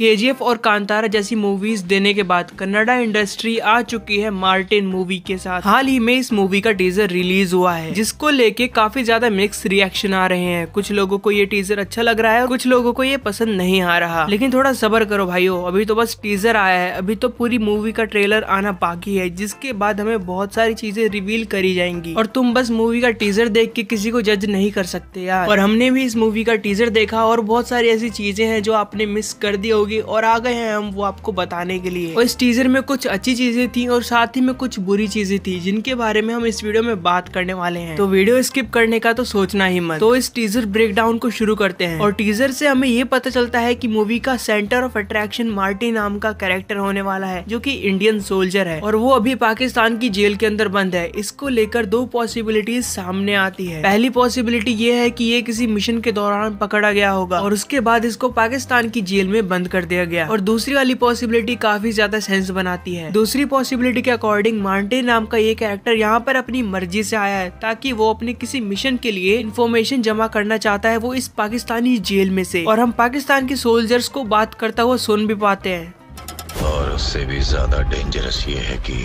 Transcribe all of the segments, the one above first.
के और कांतारा जैसी मूवीज देने के बाद कन्नडा इंडस्ट्री आ चुकी है मार्टिन मूवी के साथ हाल ही में इस मूवी का टीजर रिलीज हुआ है जिसको लेके काफी ज्यादा मिक्स रिएक्शन आ रहे हैं कुछ लोगों को ये टीजर अच्छा लग रहा है कुछ लोगों को ये पसंद नहीं आ रहा लेकिन थोड़ा सबर करो भाईयो अभी तो बस टीजर आया है अभी तो पूरी मूवी का ट्रेलर आना बाकी है जिसके बाद हमें बहुत सारी चीजें रिवील करी जाएंगी और तुम बस मूवी का टीजर देख के किसी को जज नहीं कर सकते यार और हमने भी इस मूवी का टीजर देखा और बहुत सारी ऐसी चीजें हैं जो आपने मिस कर दी होगी और आ गए हैं हम वो आपको बताने के लिए और इस टीजर में कुछ अच्छी चीजें थी और साथ ही में कुछ बुरी चीजें थी जिनके बारे में हम इस वीडियो में बात करने वाले हैं तो वीडियो स्किप करने का तो सोचना ही मत तो इस टीजर ब्रेकडाउन को शुरू करते हैं और टीजर से हमें ये पता चलता है की मूवी का सेंटर ऑफ अट्रैक्शन मार्टी नाम का कैरेक्टर होने वाला है जो की इंडियन सोल्जर है और वो अभी पाकिस्तान की जेल के अंदर बंद है इसको लेकर दो पॉसिबिलिटीज सामने आती है पहली पॉसिबिलिटी ये है की ये किसी मिशन के दौरान पकड़ा गया होगा और उसके बाद इसको पाकिस्तान की जेल में बंद कर दिया गया और दूसरी वाली पॉसिबिलिटी काफी ज्यादा सेंस बनाती है दूसरी पॉसिबिलिटी के अकॉर्डिंग मार्टे नाम का ये कैरेक्टर यहाँ पर अपनी मर्जी से आया है ताकि वो अपने किसी मिशन के लिए इन्फॉर्मेशन जमा करना चाहता है वो इस पाकिस्तानी जेल में से और हम पाकिस्तान के सोल्जर्स को बात करता हुआ सुन भी पाते हैं और उससे भी ज्यादा डेंजरस ये है कि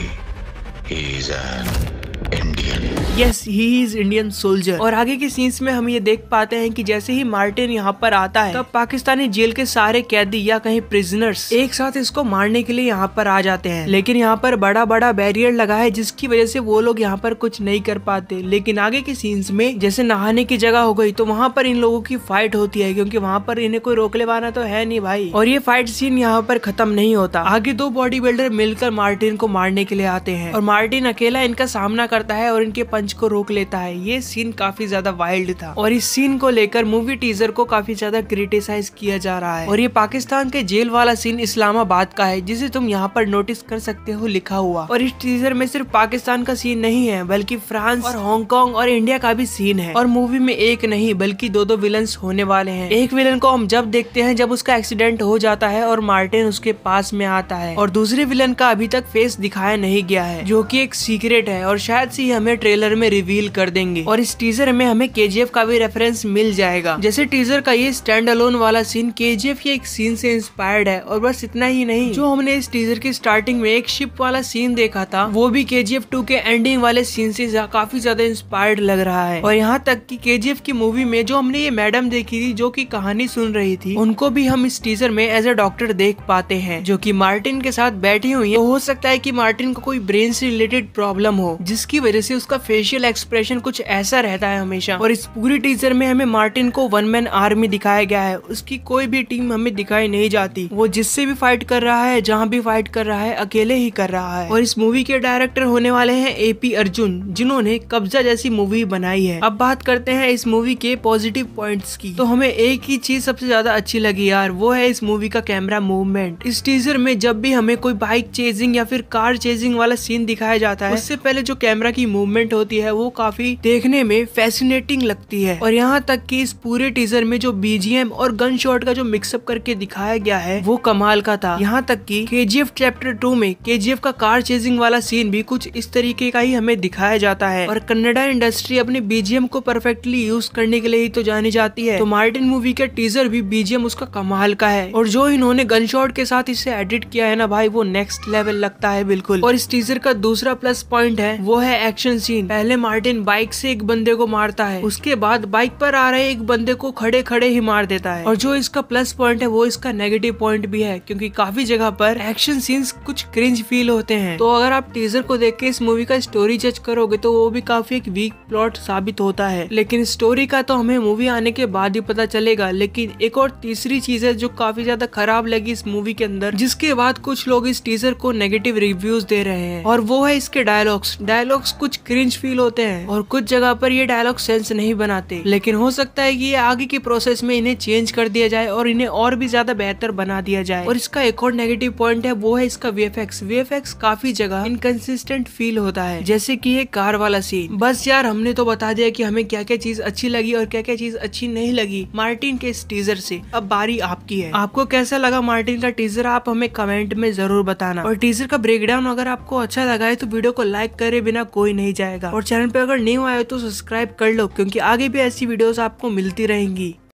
yes he is Indian soldier और आगे के सीन्स में हम ये देख पाते हैं कि जैसे ही मार्टिन यहाँ पर आता है तब पाकिस्तानी जेल के सारे कैदी या कहीं प्रिजनर्स एक साथ इसको मारने के लिए यहाँ पर आ जाते हैं लेकिन यहाँ पर बड़ा बड़ा बैरियर लगा है जिसकी वजह से वो लोग यहाँ पर कुछ नहीं कर पाते लेकिन आगे के सीन्स में जैसे नहाने की जगह हो गई तो वहाँ पर इन लोगों की फाइट होती है क्योंकि वहाँ पर इन्हें कोई रोक लेवाना तो है नहीं भाई और ये फाइट सीन यहाँ पर खत्म नहीं होता आगे दो बॉडी बिल्डर मिलकर मार्टिन को मारने के लिए आते हैं और मार्टिन अकेला इनका सामना करता है और इनके पंच को रोक लेता है ये सीन काफी ज्यादा वाइल्ड था और इस सीन को लेकर मूवी टीजर को काफी ज्यादा क्रिटिसाइज किया जा रहा है और ये पाकिस्तान के जेल वाला सीन इस्लामाबाद का है जिसे तुम यहाँ पर नोटिस कर सकते हो लिखा हुआ और इस टीजर में सिर्फ पाकिस्तान का सीन नहीं है बल्कि फ्रांस और हांगकॉन्ग और इंडिया का भी सीन है और मूवी में एक नहीं बल्कि दो दो विलन होने वाले हैं एक विलन को हम जब देखते हैं जब उसका एक्सीडेंट हो जाता है और मार्टिन उसके पास में आता है और दूसरे विलन का अभी तक फेस दिखाया नहीं गया है जो की एक सीक्रेट है और शायद से हमें हमें ट्रेलर में रिवील कर देंगे और इस टीजर में हमें के का भी रेफरेंस मिल जाएगा जैसे टीजर का ये स्टैंड अलोन वाला सीन के के एक सीन से इंस्पायर्ड है और बस इतना ही नहीं जो हमने इस टीजर की स्टार्टिंग में एक शिप वाला सीन देखा था वो भी के जी के एंडिंग वाले सीन से जा, काफी ज्यादा इंस्पायर्ड लग रहा है और यहाँ तक कि के की मूवी में जो हमने ये मैडम देखी थी जो की कहानी सुन रही थी उनको भी हम इस टीजर में एज ए डॉक्टर देख पाते हैं जो की मार्टिन के साथ बैठी हुई है तो हो सकता है की मार्टिन को कोई ब्रेन से रिलेटेड प्रॉब्लम हो जिसकी वजह से उसका फेशियल एक्सप्रेशन कुछ ऐसा रहता है हमेशा और इस पूरी टीजर में हमें मार्टिन को वन मैन आर्मी दिखाया गया है उसकी कोई भी टीम हमें दिखाई नहीं जाती वो जिससे भी फाइट कर रहा है जहाँ भी फाइट कर रहा है अकेले ही कर रहा है और इस मूवी के डायरेक्टर होने वाले ए पी अर्जुन जिन्होंने कब्जा जैसी मूवी बनाई है अब बात करते हैं इस मूवी के पॉजिटिव पॉइंट की तो हमें एक ही चीज सबसे ज्यादा अच्छी लगी यार वो है इस मूवी का कैमरा मूवमेंट इस टीजर में जब भी हमें कोई बाइक चेजिंग या फिर कार चेजिंग वाला सीन दिखाया जाता है उससे पहले जो कैमरा की मूवमेंट मूवमेंट होती है वो काफी देखने में फैसिनेटिंग लगती है और यहाँ तक कि इस पूरे टीजर में जो बीजीएम और गन शॉट का जो मिक्सअप करके दिखाया गया है वो कमाल का था यहाँ तक की के चैप्टर टू में के का कार चेजिंग वाला सीन भी कुछ इस तरीके का ही हमें दिखाया जाता है और कन्नडा इंडस्ट्री अपने बीजीएम को परफेक्टली यूज करने के लिए ही तो जानी जाती है तो मार्टिन मूवी का टीजर भी बीजीएम उसका कमाल का है और जो इन्होंने गन शॉट के साथ इसे एडिट किया है ना भाई वो नेक्स्ट लेवल लगता है बिल्कुल और इस टीजर का दूसरा प्लस पॉइंट है वो है एक्शन एक्शन सीन पहले मार्टिन बाइक से एक बंदे को मारता है उसके बाद बाइक पर आ रहे एक बंदे को खड़े खड़े ही मार देता है और जो इसका प्लस पॉइंट है वो इसका नेगेटिव पॉइंट भी है क्योंकि काफी जगह पर एक्शन सीन्स कुछ क्रिंज फील होते हैं तो अगर आप टीजर को देख के इस मूवी का स्टोरी जज करोगे तो वो भी काफी एक वीक प्लॉट साबित होता है लेकिन स्टोरी का तो हमें मूवी आने के बाद ही पता चलेगा लेकिन एक और तीसरी चीज है जो काफी ज्यादा खराब लगी इस मूवी के अंदर जिसके बाद कुछ लोग इस टीजर को नेगेटिव रिव्यूज दे रहे हैं और वो है इसके डायलॉग्स डायलॉग्स कुछ क्रिंज फील होते हैं और कुछ जगह पर ये डायलॉग सेंस नहीं बनाते लेकिन हो सकता है कि ये आगे की प्रोसेस में इन्हें चेंज कर दिया जाए और इन्हें और भी ज्यादा बेहतर बना दिया जाए और इसका एक और नेगेटिव पॉइंट है वो है इसका वीएफएक्स वीएफएक्स काफी जगह इनकन्सिस्टेंट फील होता है जैसे की ये कार वाला सीन बस यार हमने तो बता दिया की हमें क्या क्या चीज अच्छी लगी और क्या क्या चीज अच्छी नहीं लगी मार्टिन के इस टीजर से अब बारी आपकी है आपको कैसा लगा मार्टिन का टीजर आप हमें कमेंट में जरूर बताना और टीजर का ब्रेकडाउन अगर आपको अच्छा लगा है तो वीडियो को लाइक करे बिना कोई नहीं जाएगा और चैनल पे अगर न्यू आए तो सब्सक्राइब कर लो क्योंकि आगे भी ऐसी वीडियोस आपको मिलती रहेंगी